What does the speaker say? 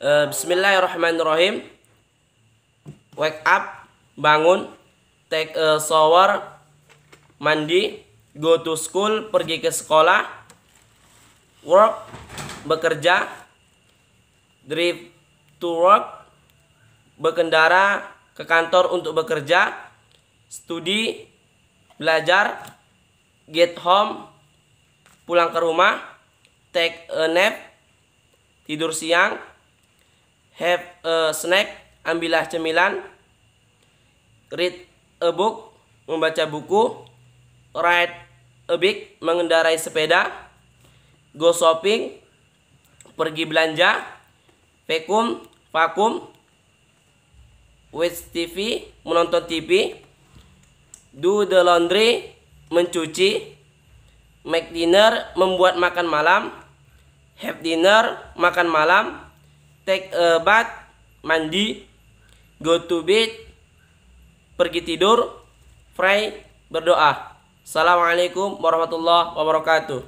uh, Bismillahirrahmanirrahim wake up bangun take a shower mandi go to school pergi ke sekolah work bekerja drive to work berkendara ke kantor untuk bekerja studi belajar get home pulang ke rumah take a nap tidur siang have a snack, ambillah cemilan, read a book, membaca buku, ride a big, mengendarai sepeda, go shopping, pergi belanja, vacuum, vakum, watch TV, menonton TV, do the laundry, mencuci, make dinner, membuat makan malam, have dinner, makan malam, take a bath, mandi, go to bed, pergi tidur, pray, berdoa. Assalamualaikum warahmatullahi wabarakatuh.